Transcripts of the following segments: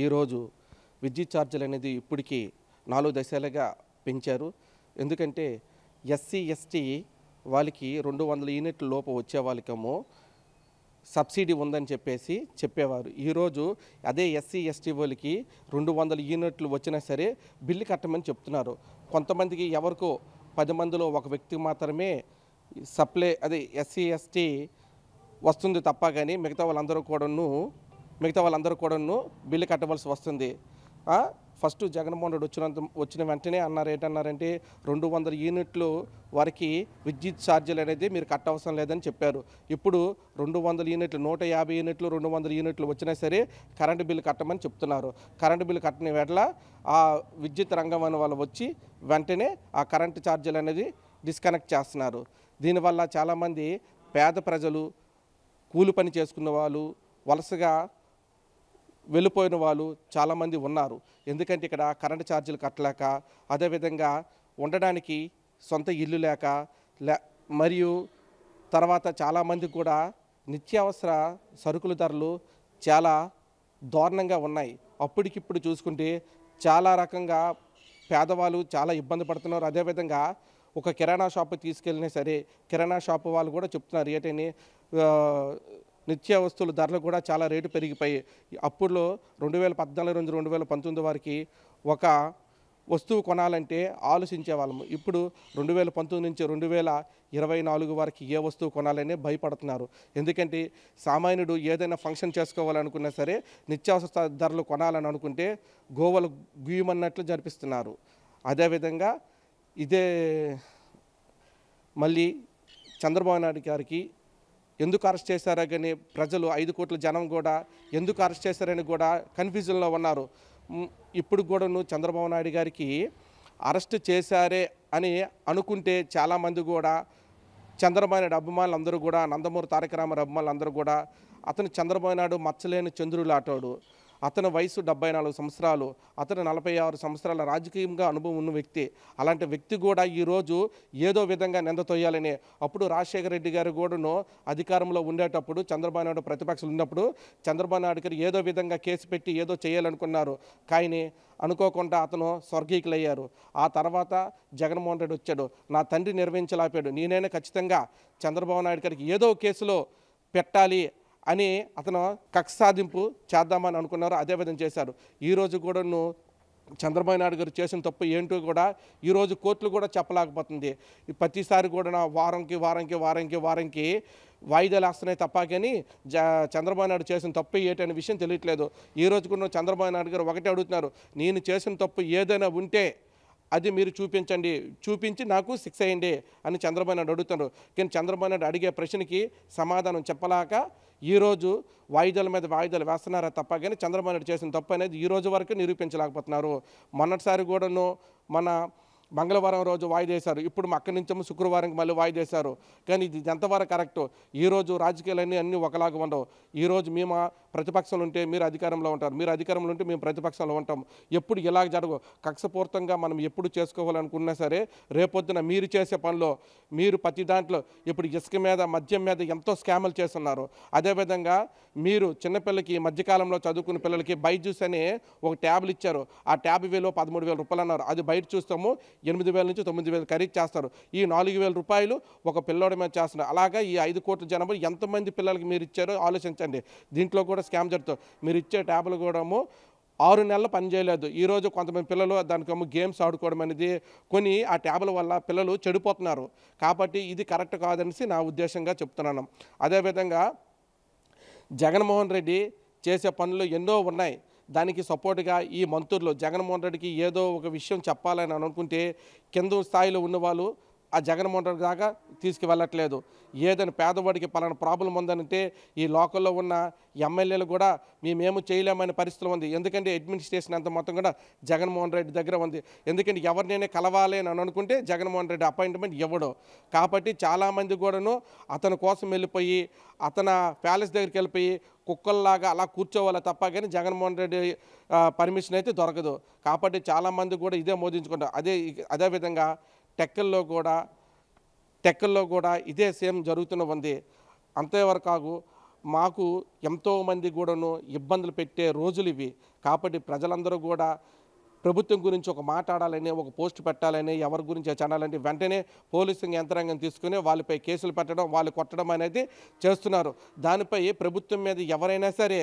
ఈరోజు విద్యుత్ ఛార్జీలు అనేది ఇప్పటికీ నాలుగు దశలుగా పెంచారు ఎందుకంటే ఎస్సీ ఎస్టీ వాళ్ళకి రెండు వందల యూనిట్ల లోపు వచ్చే వాళ్ళకేమో సబ్సిడీ ఉందని చెప్పేసి చెప్పేవారు ఈరోజు అదే ఎస్సీ ఎస్టీ వాళ్ళకి రెండు వందల యూనిట్లు వచ్చినా సరే బిల్లు కట్టమని చెప్తున్నారు కొంతమందికి ఎవరికో పది మందిలో ఒక వ్యక్తి మాత్రమే సప్లై అదే ఎస్సీ ఎస్టీ వస్తుంది తప్ప కానీ మిగతా వాళ్ళందరూ కూడాను మిగతా వాళ్ళందరూ కూడాను బిల్లు కట్టవలసి వస్తుంది ఫస్ట్ జగన్మోహన్ రెడ్డి వచ్చినంత వచ్చిన వెంటనే అన్నారు ఏంటన్నారంటే రెండు వందల యూనిట్లు వారికి విద్యుత్ ఛార్జీలు అనేది మీరు కట్టవసరం లేదని చెప్పారు ఇప్పుడు రెండు వందల యూనిట్లు నూట యాభై యూనిట్లు రెండు వందల యూనిట్లు వచ్చినా సరే కరెంటు బిల్లు కట్టమని చెప్తున్నారు కరెంటు బిల్లు కట్టని వేళ ఆ విద్యుత్ రంగం అని వాళ్ళు వచ్చి వెంటనే ఆ కరెంటు ఛార్జీలు అనేది డిస్కనెక్ట్ చేస్తున్నారు దీనివల్ల చాలామంది పేద ప్రజలు కూలి పని చేసుకున్న వాళ్ళు వలసగా వెళ్ళిపోయిన వాళ్ళు చాలామంది ఉన్నారు ఎందుకంటే ఇక్కడ కరెంటు ఛార్జీలు కట్టలేక అదేవిధంగా ఉండడానికి సొంత ఇల్లు లేక లే మరియు తర్వాత చాలామందికి కూడా నిత్యావసర సరుకుల ధరలు చాలా దారుణంగా ఉన్నాయి అప్పటికిప్పుడు చూసుకుంటే చాలా రకంగా పేదవాళ్ళు చాలా ఇబ్బంది పడుతున్నారు అదేవిధంగా ఒక కిరాణా షాపు తీసుకెళ్ళినా సరే కిరాణా షాపు వాళ్ళు కూడా చెప్తున్నారు ఏంటని నిత్య వస్తువుల ధరలు కూడా చాలా రేటు పెరిగిపోయి అప్పుడులో రెండు వేల పద్నాలుగు నుంచి రెండు వేల పంతొమ్మిది వరకు ఒక వస్తువు కొనాలంటే ఆలోచించే వాళ్ళము ఇప్పుడు రెండు వేల పంతొమ్మిది నుంచి రెండు వేల ఇరవై నాలుగు వరకు ఏ వస్తువు కొనాలనే భయపడుతున్నారు ఎందుకంటే సామాన్యుడు ఏదైనా ఫంక్షన్ చేసుకోవాలనుకున్నా సరే నిత్యావసర ధరలు కొనాలని అనుకుంటే గోవలు గుయ్యమన్నట్లు జరిపిస్తున్నారు అదేవిధంగా ఇదే మళ్ళీ చంద్రబాబు నాయుడు గారికి ఎందుకు అరెస్ట్ చేశారో కానీ ప్రజలు ఐదు కోట్ల జనం కూడా ఎందుకు అరెస్ట్ చేశారని కూడా కన్ఫ్యూజన్లో ఉన్నారు ఇప్పుడు కూడాను చంద్రబాబు నాయుడు గారికి అరెస్ట్ చేశారే అని అనుకుంటే చాలామంది కూడా చంద్రబాబు నాయుడు అభిమానులు అందరూ కూడా నందమూరి తారక రామారావు అభిమానులు అందరూ కూడా అతను చంద్రబాబు నాయుడు మచ్చలేని ఆటోడు అతని వయసు డెబ్బై నాలుగు సంవత్సరాలు అతను నలభై ఆరు సంవత్సరాల రాజకీయంగా అనుభవం ఉన్న వ్యక్తి అలాంటి వ్యక్తి కూడా ఈరోజు ఏదో విధంగా నిందతోయాలని అప్పుడు రాజశేఖర రెడ్డి గారు కూడాను అధికారంలో ఉండేటప్పుడు చంద్రబాబు నాయుడు ప్రతిపక్షలు ఉన్నప్పుడు చంద్రబాబు నాయుడు గారు ఏదో విధంగా కేసు పెట్టి ఏదో చేయాలనుకున్నారు కానీ అనుకోకుండా అతను స్వర్గీకులయ్యారు ఆ తర్వాత జగన్మోహన్ రెడ్డి వచ్చాడు నా తండ్రి నిర్వహించలాపాడు నేనైనా ఖచ్చితంగా చంద్రబాబు నాయుడు గారికి ఏదో కేసులో పెట్టాలి అని అతను కక్ష సాధింపు చేద్దామని అనుకున్నారు అదే విధంగా చేశారు ఈరోజు కూడా నువ్వు చంద్రబాబు నాయుడు గారు చేసిన తప్పు ఏంటో కూడా ఈరోజు కోర్టులు కూడా చెప్పలేకపోతుంది ప్రతిసారి కూడా వారంకి వారంకి వారంకి వారంకి వాయిదాలు వేస్తున్నాయి తప్ప కానీ చంద్రబాబు నాయుడు చేసిన తప్పు ఏంటనే విషయం తెలియట్లేదు ఈ రోజు కూడా చంద్రబాబు నాయుడు గారు ఒకటే అడుగుతున్నారు నేను చేసిన తప్పు ఏదైనా ఉంటే అది మీరు చూపించండి చూపించి నాకు శిక్ష అయ్యండి అని చంద్రబాబు నాయుడు అడుగుతున్నారు కానీ చంద్రబాబు నాయుడు అడిగే ప్రశ్నకి సమాధానం చెప్పలేక ఈరోజు వాయిదాల మీద వాయిదాలు వేస్తున్నారా తప్ప కానీ చంద్రబాబు నాయుడు చేసిన తప్పు అనేది ఈ రోజు వరకు నిరూపించలేకపోతున్నారు మొన్నటిసారి కూడాను మన మంగళవారం రోజు వాయిదేశారు ఇప్పుడు అక్కడి నుంచి శుక్రవారంకి మళ్ళీ వాయిదేశారు కానీ ఇది ఎంతవరకు కరెక్ట్ ఈరోజు రాజకీయాలన్నీ అన్నీ ఒకలాగా ఉండవు ఈరోజు మేము ప్రతిపక్షాలు ఉంటే మీరు అధికారంలో ఉంటారు మీరు అధికారంలో ఉంటే మేము ప్రతిపక్షంలో ఉంటాం ఎప్పుడు ఎలా జరగవు కక్షపూర్తంగా మనం ఎప్పుడు చేసుకోవాలనుకున్నా సరే రేపొద్దున మీరు చేసే పనిలో మీరు ప్రతి దాంట్లో ఇప్పుడు ఇసుక మీద మద్యం మీద ఎంతో స్కామ్లు చేస్తున్నారు అదేవిధంగా మీరు చిన్నపిల్లకి మధ్యకాలంలో చదువుకున్న పిల్లలకి బై జ్యూస్ అనే ఒక ట్యాబ్లు ఇచ్చారు ఆ ట్యాబ్ వేలు పదమూడు వేల రూపాయలు అన్నారు అది బయట చూస్తాము ఎనిమిది వేల నుంచి తొమ్మిది వేలు ఖరీదు చేస్తారు ఈ నాలుగు వేల రూపాయలు ఒక పిల్లోడి మీద చేస్తున్నారు అలాగే ఈ ఐదు కోట్ల జనాభా ఎంతమంది పిల్లలకి మీరు ఇచ్చారో ఆలోచించండి దీంట్లో కూడా కూడా స్కామ్ జరుగుతుంది మీరు ఇచ్చే ట్యాబ్లు కూడా ఆరు నెలలు పనిచేయలేదు ఈరోజు కొంతమంది పిల్లలు దానికేమో గేమ్స్ ఆడుకోవడం అనేది కొన్ని ఆ ట్యాబ్ల వల్ల పిల్లలు చెడిపోతున్నారు కాబట్టి ఇది కరెక్ట్ కాదనేసి నా ఉద్దేశంగా చెప్తున్నాను అదేవిధంగా జగన్మోహన్ రెడ్డి చేసే పనులు ఎన్నో ఉన్నాయి దానికి సపోర్ట్గా ఈ మంత్రులు జగన్మోహన్ రెడ్డికి ఏదో ఒక విషయం చెప్పాలని అనుకుంటే కింద స్థాయిలో ఉన్నవాళ్ళు ఆ జగన్మోహన్ రెడ్డి దాకా తీసుకువెళ్ళట్లేదు ఏదైనా పేదవాడికి పలానా ప్రాబ్లం ఉందంటే ఈ లోకల్లో ఉన్న ఎమ్మెల్యేలు కూడా మేమేమి చేయలేమనే పరిస్థితులు ఉంది ఎందుకంటే అడ్మినిస్ట్రేషన్ అంత మొత్తం కూడా జగన్మోహన్ రెడ్డి దగ్గర ఉంది ఎందుకంటే ఎవరినైనా కలవాలి అని అనుకుంటే జగన్మోహన్ రెడ్డి అపాయింట్మెంట్ ఇవ్వడు కాబట్టి చాలామంది కూడాను అతని కోసం వెళ్ళిపోయి అతన ప్యాలెస్ దగ్గరికి వెళ్ళిపోయి కుక్కల్లాగా అలా కూర్చోవాలి తప్ప కానీ జగన్మోహన్ రెడ్డి పర్మిషన్ అయితే దొరకదు కాబట్టి చాలామంది కూడా ఇదే మోదించుకుంటారు అదే అదేవిధంగా టెక్కల్లో కూడా టెక్కల్లో కూడా ఇదే సేమ్ జరుగుతున్న ఉంది అంతేవరకు మాకు ఎంతోమంది కూడాను ఇబ్బందులు పెట్టే రోజులు ఇవి కాబట్టి ప్రజలందరూ కూడా ప్రభుత్వం గురించి ఒక మాట్లాడాలని ఒక పోస్ట్ పెట్టాలని ఎవరి గురించి చనాలంటే వెంటనే పోలీసింగ్ యంత్రాంగం తీసుకుని వాళ్ళపై కేసులు పెట్టడం వాళ్ళు కొట్టడం అనేది చేస్తున్నారు దానిపై ప్రభుత్వం మీద ఎవరైనా సరే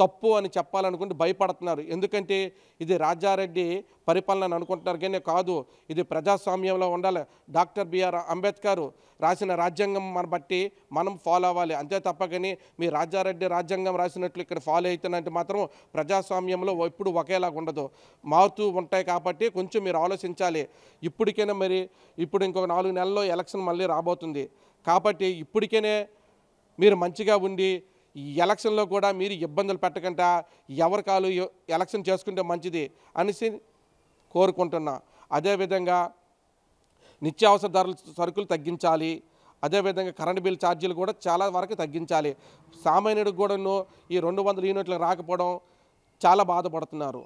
తప్పు అని చెప్పాలనుకుంటే భయపడుతున్నారు ఎందుకంటే ఇది రాజారెడ్డి పరిపాలన అనుకుంటున్నారు కానీ కాదు ఇది ప్రజాస్వామ్యంలో ఉండాలి డాక్టర్ బిఆర్ అంబేద్కర్ రాసిన రాజ్యాంగం మన బట్టి మనం ఫాలో అవ్వాలి అంతే తప్పకని మీ రాజారెడ్డి రాజ్యాంగం రాసినట్లు ఇక్కడ ఫాలో అవుతున్నట్టు మాత్రం ప్రజాస్వామ్యంలో ఎప్పుడు ఒకేలాగా ఉండదు మారుతూ ఉంటాయి కాబట్టి కొంచెం మీరు ఆలోచించాలి ఇప్పటికైనా మరి ఇప్పుడు ఇంకొక నాలుగు నెలల్లో ఎలక్షన్ మళ్ళీ రాబోతుంది కాబట్టి ఇప్పటికైనా మీరు మంచిగా ఉండి ఈ ఎలక్షన్లో కూడా మీరు ఇబ్బందులు పెట్టకుండా ఎవరి కాలు ఎలక్షన్ చేసుకుంటే మంచిది అనేసి కోరుకుంటున్నా అదేవిధంగా నిత్యావసర ధరలు సరుకులు తగ్గించాలి అదేవిధంగా కరెంటు బిల్ ఛార్జీలు కూడా చాలా వరకు తగ్గించాలి సామాన్యుడికి కూడాను ఈ రెండు వందల యూనిట్లు రాకపోవడం చాలా బాధపడుతున్నారు